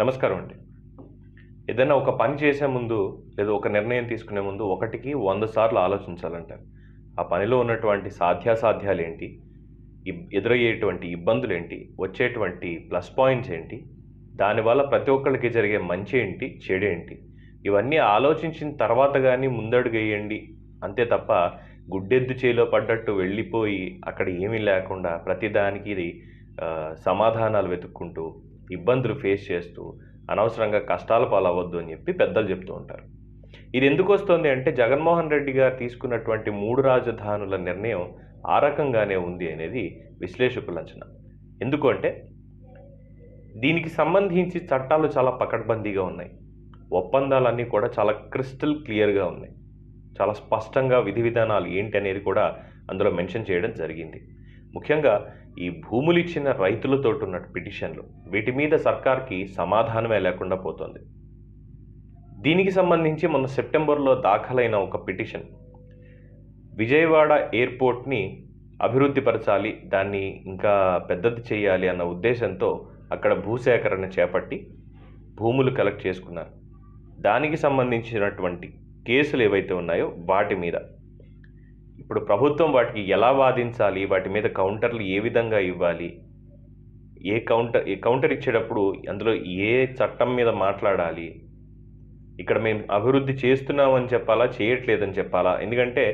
నమస్కారం అండి ఏదైనా ఒక పని చేసే ముందు లేదా ఒక నిర్ణయం తీసుకునే ముందు ఒకటికి వంద సార్లు ఆలోచించాలంటారు ఆ పనిలో ఉన్నటువంటి సాధ్యాసాధ్యాలు ఏంటి ఎదురయ్యేటువంటి ఇబ్బందులు ఏంటి వచ్చేటువంటి ప్లస్ పాయింట్స్ ఏంటి దానివల్ల ప్రతి ఒక్కరికి జరిగే మంచి ఏంటి చెడు ఏంటి ఇవన్నీ ఆలోచించిన తర్వాత కానీ ముందడుగు వేయండి అంతే తప్ప గుడ్డెద్దు చేలో పడ్డట్టు వెళ్ళిపోయి అక్కడ ఏమీ లేకుండా ప్రతిదానికి సమాధానాలు వెతుక్కుంటూ ఇబ్బందులు ఫేస్ చేస్తూ అనవసరంగా కష్టాల పాలవద్దు అని చెప్పి పెద్దలు చెప్తూ ఉంటారు ఇది ఎందుకు వస్తుంది అంటే జగన్మోహన్ రెడ్డి గారు తీసుకున్నటువంటి మూడు రాజధానుల నిర్ణయం ఆ రకంగానే ఉంది అనేది విశ్లేషకుల అంచనా ఎందుకంటే దీనికి సంబంధించి చట్టాలు చాలా పకడ్బందీగా ఉన్నాయి ఒప్పందాలన్నీ కూడా చాలా క్రిస్టల్ క్లియర్గా ఉన్నాయి చాలా స్పష్టంగా విధి విధానాలు ఏంటి అనేది కూడా అందులో మెన్షన్ చేయడం జరిగింది ముఖ్యంగా ఈ భూములు ఇచ్చిన రైతులతో ఉన్న పిటిషన్లు వీటి మీద సర్కార్కి సమాధానమే లేకుండా పోతుంది దీనికి సంబంధించి మొన్న సెప్టెంబర్లో దాఖలైన ఒక పిటిషన్ విజయవాడ ఎయిర్పోర్ట్ని అభివృద్ధిపరచాలి దాన్ని ఇంకా పెద్దది చేయాలి అన్న ఉద్దేశంతో అక్కడ భూసేకరణ చేపట్టి భూములు కలెక్ట్ చేసుకున్నారు దానికి సంబంధించినటువంటి కేసులు ఏవైతే ఉన్నాయో వాటి మీద ఇప్పుడు ప్రభుత్వం వాటికి ఎలా వాదించాలి వాటి మీద కౌంటర్లు ఏ విధంగా ఇవ్వాలి ఏ కౌంటర్ ఏ కౌంటర్ ఇచ్చేటప్పుడు అందులో ఏ చట్టం మీద మాట్లాడాలి ఇక్కడ మేము అభివృద్ధి చేస్తున్నామని చెప్పాలా చేయట్లేదని చెప్పాలా ఎందుకంటే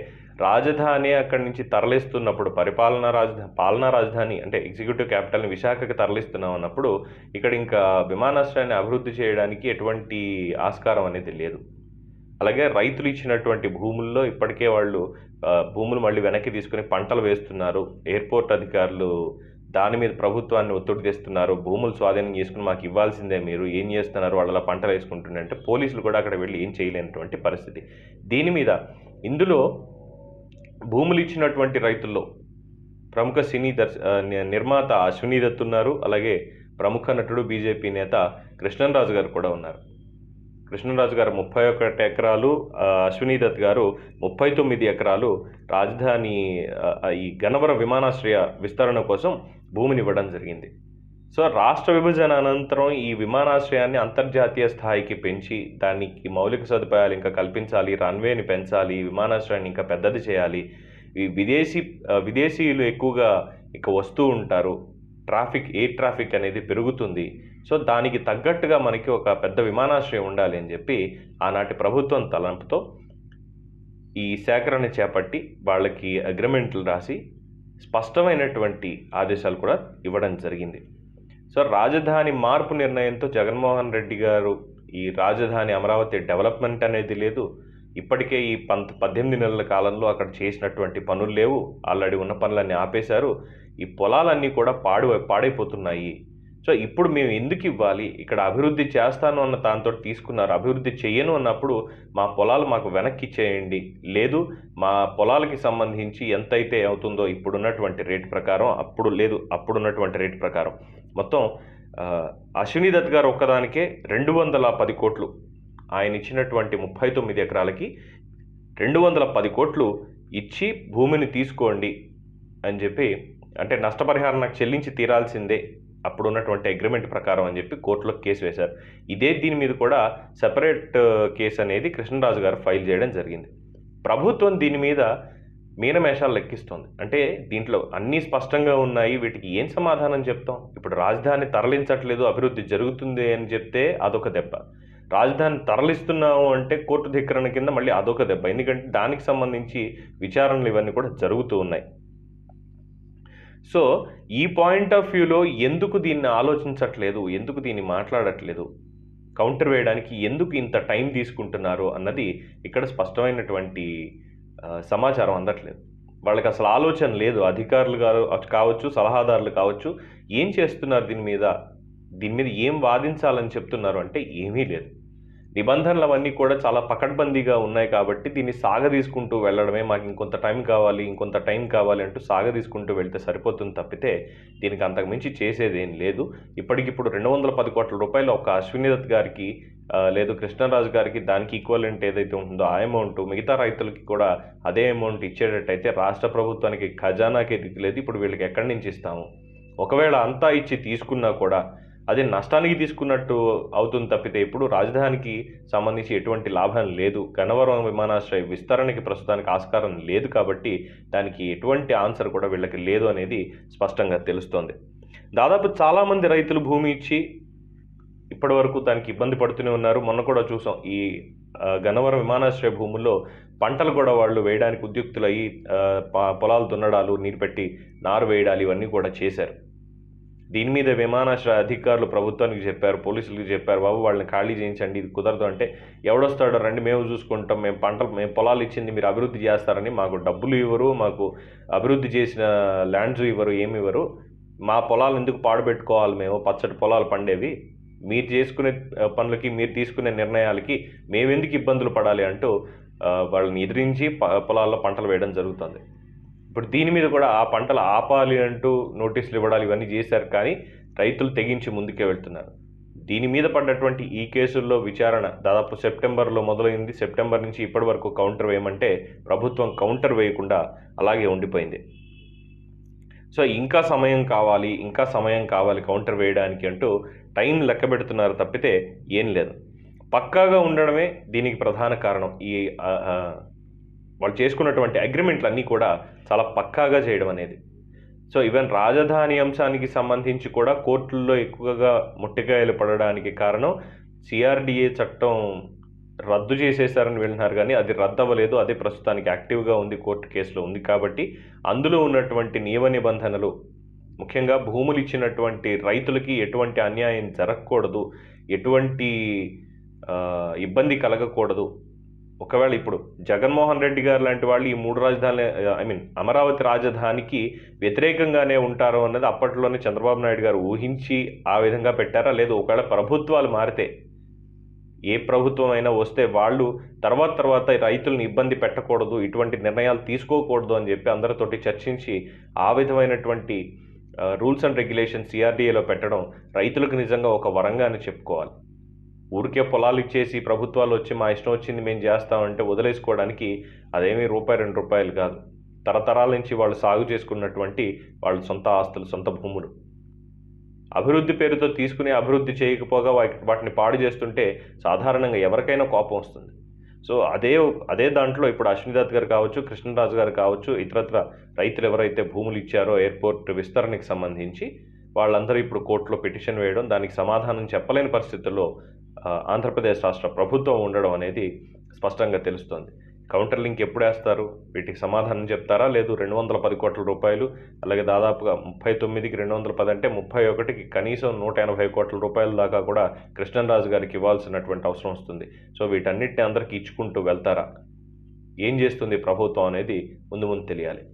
రాజధాని అక్కడి నుంచి తరలిస్తున్నప్పుడు పరిపాలనా రాజధాని పాలనా రాజధాని అంటే ఎగ్జిక్యూటివ్ క్యాపిటల్ని విశాఖకి తరలిస్తున్నాం అన్నప్పుడు ఇక్కడ ఇంకా విమానాశ్రయాన్ని అభివృద్ధి చేయడానికి ఎటువంటి ఆస్కారం అనేది లేదు అలాగే రైతులు ఇచ్చినటువంటి భూముల్లో ఇప్పటికే వాళ్ళు భూములు మళ్ళీ వెనక్కి తీసుకుని పంటలు వేస్తున్నారు ఎయిర్పోర్ట్ అధికారులు దాని మీద ప్రభుత్వాన్ని ఒత్తిడి తెస్తున్నారు భూములు స్వాధీనం చేసుకుని మాకు ఇవ్వాల్సిందే మీరు ఏం చేస్తున్నారు వాళ్ళ పంటలు అంటే పోలీసులు కూడా అక్కడ వెళ్ళి ఏం చేయలేనటువంటి పరిస్థితి దీని మీద ఇందులో భూములు ఇచ్చినటువంటి రైతుల్లో ప్రముఖ సినీ దర్శ నిర్మాత అశ్విని దత్తు ఉన్నారు అలాగే ప్రముఖ నటుడు బీజేపీ నేత కృష్ణరాజు గారు కూడా ఉన్నారు కృష్ణరాజు గారు ముప్పై ఒకటి ఎకరాలు అశ్వినీ దత్ గారు ముప్పై తొమ్మిది ఎకరాలు రాజధాని ఈ గనవరం విమానాశ్రయ విస్తరణ కోసం భూమిని ఇవ్వడం జరిగింది సో రాష్ట్ర విభజన అనంతరం ఈ విమానాశ్రయాన్ని అంతర్జాతీయ స్థాయికి పెంచి దానికి మౌలిక సదుపాయాలు ఇంకా కల్పించాలి రన్వేని పెంచాలి విమానాశ్రయాన్ని ఇంకా పెద్దది చేయాలి ఈ విదేశీ విదేశీయులు ఎక్కువగా ఇక వస్తూ ఉంటారు ట్రాఫిక్ ఎయిర్ ట్రాఫిక్ అనేది పెరుగుతుంది సో దానికి తగ్గట్టుగా మనకి ఒక పెద్ద విమానాశ్రయం ఉండాలి అని చెప్పి ఆనాటి ప్రభుత్వం తలంపుతో ఈ సేకరణ చేపట్టి వాళ్ళకి అగ్రిమెంట్లు రాసి స్పష్టమైనటువంటి ఆదేశాలు కూడా ఇవ్వడం జరిగింది సో రాజధాని మార్పు నిర్ణయంతో జగన్మోహన్ రెడ్డి గారు ఈ రాజధాని అమరావతి డెవలప్మెంట్ అనేది లేదు ఇప్పటికే ఈ పంత పద్దెనిమిది నెలల కాలంలో అక్కడ చేసినటువంటి పనులు లేవు ఆల్రెడీ ఉన్న పనులన్నీ ఆపేశారు ఈ పొలాలన్నీ కూడా పాడు పాడైపోతున్నాయి సో ఇప్పుడు మేము ఎందుకు ఇవ్వాలి ఇక్కడ అభివృద్ధి చేస్తాను అన్న దాంతో తీసుకున్నారు అభివృద్ధి చేయను అన్నప్పుడు మా పొలాలు మాకు వెనక్కి చేయండి లేదు మా పొలాలకి సంబంధించి ఎంత అయితే అవుతుందో ఇప్పుడున్నటువంటి రేట్ ప్రకారం అప్పుడు లేదు అప్పుడున్నటువంటి రేట్ ప్రకారం మొత్తం అశ్విని దత్ గారు ఒక్కదానికే రెండు వందల పది కోట్లు ఆయన ఇచ్చినటువంటి ముప్పై తొమ్మిది ఎకరాలకి రెండు వందల పది కోట్లు ఇచ్చి భూమిని తీసుకోండి అని చెప్పి అంటే నష్టపరిహారం నాకు చెల్లించి తీరాల్సిందే అప్పుడు ఉన్నటువంటి అగ్రిమెంట్ ప్రకారం అని చెప్పి కోర్టులో కేసు వేశారు ఇదే దీని మీద కూడా సెపరేట్ కేసు అనేది కృష్ణరాజు గారు ఫైల్ చేయడం జరిగింది ప్రభుత్వం దీని మీద మీనమేషాలు లెక్కిస్తుంది అంటే దీంట్లో అన్నీ స్పష్టంగా ఉన్నాయి వీటికి ఏం సమాధానం చెప్తాం ఇప్పుడు రాజధాని తరలించట్లేదు అభివృద్ధి జరుగుతుంది అని చెప్తే అదొక దెబ్బ రాజధాని తరలిస్తున్నాము అంటే కోర్టు ధిక్కరణ కింద మళ్ళీ అదొక దెబ్బ ఎందుకంటే దానికి సంబంధించి విచారణలు ఇవన్నీ కూడా జరుగుతూ ఉన్నాయి సో ఈ పాయింట్ ఆఫ్ వ్యూలో ఎందుకు దీన్ని ఆలోచించట్లేదు ఎందుకు దీన్ని మాట్లాడట్లేదు కౌంటర్ వేయడానికి ఎందుకు ఇంత టైం తీసుకుంటున్నారు అన్నది ఇక్కడ స్పష్టమైనటువంటి సమాచారం అందట్లేదు వాళ్ళకి అసలు ఆలోచన లేదు అధికారులు గారు కావచ్చు సలహాదారులు కావచ్చు ఏం చేస్తున్నారు దీని మీద దీని మీద ఏం వాదించాలని చెప్తున్నారు అంటే ఏమీ లేదు నిబంధనలవన్నీ కూడా చాలా పకడ్బందీగా ఉన్నాయి కాబట్టి దీన్ని సాగ తీసుకుంటూ వెళ్ళడమే మాకు ఇంకొంత టైం కావాలి ఇంకొంత టైం కావాలి అంటూ తీసుకుంటూ వెళ్తే సరిపోతుంది తప్పితే దీనికి అంతకుమించి చేసేదేం లేదు ఇప్పటికిప్పుడు రెండు వందల పది కోట్ల రూపాయలు ఒక అశ్విని దత్ గారికి లేదు కృష్ణరాజు గారికి దానికి ఈక్వలెంట్ ఏదైతే ఉంటుందో ఆ అమౌంట్ మిగతా రైతులకి కూడా అదే అమౌంట్ ఇచ్చేటట్టయితే రాష్ట్ర ప్రభుత్వానికి ఖజానాకి లేదు ఇప్పుడు వీళ్ళకి ఎక్కడి నుంచి ఇస్తాము ఒకవేళ అంతా ఇచ్చి తీసుకున్నా కూడా అది నష్టానికి తీసుకున్నట్టు అవుతుంది తప్పితే ఇప్పుడు రాజధానికి సంబంధించి ఎటువంటి లాభం లేదు గన్నవరం విమానాశ్రయ విస్తరణకి ప్రస్తుతానికి ఆస్కారం లేదు కాబట్టి దానికి ఎటువంటి ఆన్సర్ కూడా వీళ్ళకి లేదు అనేది స్పష్టంగా తెలుస్తోంది దాదాపు చాలామంది రైతులు భూమి ఇచ్చి ఇప్పటి వరకు దానికి ఇబ్బంది పడుతూనే ఉన్నారు మొన్న కూడా చూసాం ఈ గన్నవరం విమానాశ్రయ భూముల్లో పంటలు కూడా వాళ్ళు వేయడానికి ఉద్యుక్తులయ్యి పొలాలు దున్నడాలు నీరు పెట్టి నారు వేయడాలు ఇవన్నీ కూడా చేశారు దీని మీద విమానాశ్రయ అధికారులు ప్రభుత్వానికి చెప్పారు పోలీసులకు చెప్పారు బాబు వాళ్ళని ఖాళీ చేయించండి ఇది కుదరదు అంటే ఎవడొస్తాడో రండి మేము చూసుకుంటాం మేము పంటలు మేము పొలాలు ఇచ్చింది మీరు అభివృద్ధి చేస్తారని మాకు డబ్బులు ఇవ్వరు మాకు అభివృద్ధి చేసిన ల్యాండ్స్ ఇవ్వరు ఏమి ఇవ్వరు మా పొలాలు ఎందుకు పాడుపెట్టుకోవాలి మేము పచ్చటి పొలాలు పండేవి మీరు చేసుకునే పనులకి మీరు తీసుకునే నిర్ణయాలకి మేమెందుకు ఇబ్బందులు పడాలి అంటూ వాళ్ళని ఎదిరించి పొలాల్లో పంటలు వేయడం జరుగుతుంది ఇప్పుడు దీని మీద కూడా ఆ పంటలు ఆపాలి అంటూ నోటీసులు ఇవ్వడాలు ఇవన్నీ చేశారు కానీ రైతులు తెగించి ముందుకే వెళ్తున్నారు దీని మీద పడ్డటువంటి ఈ కేసుల్లో విచారణ దాదాపు సెప్టెంబర్లో మొదలైంది సెప్టెంబర్ నుంచి ఇప్పటి వరకు కౌంటర్ వేయమంటే ప్రభుత్వం కౌంటర్ వేయకుండా అలాగే ఉండిపోయింది సో ఇంకా సమయం కావాలి ఇంకా సమయం కావాలి కౌంటర్ వేయడానికి అంటూ టైం లెక్క పెడుతున్నారు తప్పితే ఏం లేదు పక్కాగా ఉండడమే దీనికి ప్రధాన కారణం ఈ వాళ్ళు చేసుకున్నటువంటి అగ్రిమెంట్లన్నీ కూడా చాలా పక్కాగా చేయడం అనేది సో ఈవెన్ రాజధాని అంశానికి సంబంధించి కూడా కోర్టుల్లో ఎక్కువగా ముట్టికాయలు పడడానికి కారణం సిఆర్డిఏ చట్టం రద్దు చేసేసారని వెళ్ళినారు కానీ అది రద్దు అవ్వలేదు అదే ప్రస్తుతానికి యాక్టివ్గా ఉంది కోర్టు కేసులో ఉంది కాబట్టి అందులో ఉన్నటువంటి నియమ నిబంధనలు ముఖ్యంగా భూములు ఇచ్చినటువంటి రైతులకి ఎటువంటి అన్యాయం జరగకూడదు ఎటువంటి ఇబ్బంది కలగకూడదు ఒకవేళ ఇప్పుడు జగన్మోహన్ రెడ్డి గారు లాంటి వాళ్ళు ఈ మూడు రాజధాని ఐ మీన్ అమరావతి రాజధానికి వ్యతిరేకంగానే ఉంటారు అన్నది అప్పట్లోనే చంద్రబాబు నాయుడు గారు ఊహించి ఆ విధంగా పెట్టారా లేదు ఒకవేళ ప్రభుత్వాలు మారితే ఏ ప్రభుత్వం అయినా వస్తే వాళ్ళు తర్వాత తర్వాత రైతులను ఇబ్బంది పెట్టకూడదు ఇటువంటి నిర్ణయాలు తీసుకోకూడదు అని చెప్పి అందరితోటి చర్చించి ఆ విధమైనటువంటి రూల్స్ అండ్ రెగ్యులేషన్ సిఆర్డీఏలో పెట్టడం రైతులకు నిజంగా ఒక వరంగా అని చెప్పుకోవాలి ఊరికే పొలాలు ఇచ్చేసి ప్రభుత్వాలు వచ్చి మా ఇష్టం వచ్చింది మేము చేస్తామంటే వదిలేసుకోవడానికి అదేమీ రూపాయి రెండు రూపాయలు కాదు తరతరాల నుంచి వాళ్ళు సాగు చేసుకున్నటువంటి వాళ్ళ సొంత ఆస్తులు సొంత భూములు అభివృద్ధి పేరుతో తీసుకునే అభివృద్ధి చేయకపోగా వాటిని పాడు చేస్తుంటే సాధారణంగా ఎవరికైనా కోపం వస్తుంది సో అదే అదే దాంట్లో ఇప్పుడు అశ్వినిదత్ గారు కావచ్చు కృష్ణరాజు గారు కావచ్చు ఇతరత్ర రైతులు ఎవరైతే భూములు ఇచ్చారో ఎయిర్పోర్ట్ విస్తరణకి సంబంధించి వాళ్ళందరూ ఇప్పుడు కోర్టులో పిటిషన్ వేయడం దానికి సమాధానం చెప్పలేని పరిస్థితుల్లో ఆంధ్రప్రదేశ్ రాష్ట్ర ప్రభుత్వం ఉండడం అనేది స్పష్టంగా తెలుస్తోంది కౌంటర్ లింక్ ఎప్పుడు వేస్తారు వీటికి సమాధానం చెప్తారా లేదు రెండు వందల పది కోట్ల రూపాయలు అలాగే దాదాపుగా ముప్పై తొమ్మిదికి రెండు వందల పది అంటే ముప్పై ఒకటికి కనీసం నూట ఎనభై కోట్ల రూపాయల దాకా కూడా కృష్ణరాజు గారికి ఇవ్వాల్సినటువంటి అవసరం వస్తుంది సో వీటన్నిటిని అందరికీ ఇచ్చుకుంటూ వెళ్తారా ఏం చేస్తుంది ప్రభుత్వం అనేది ముందు ముందు తెలియాలి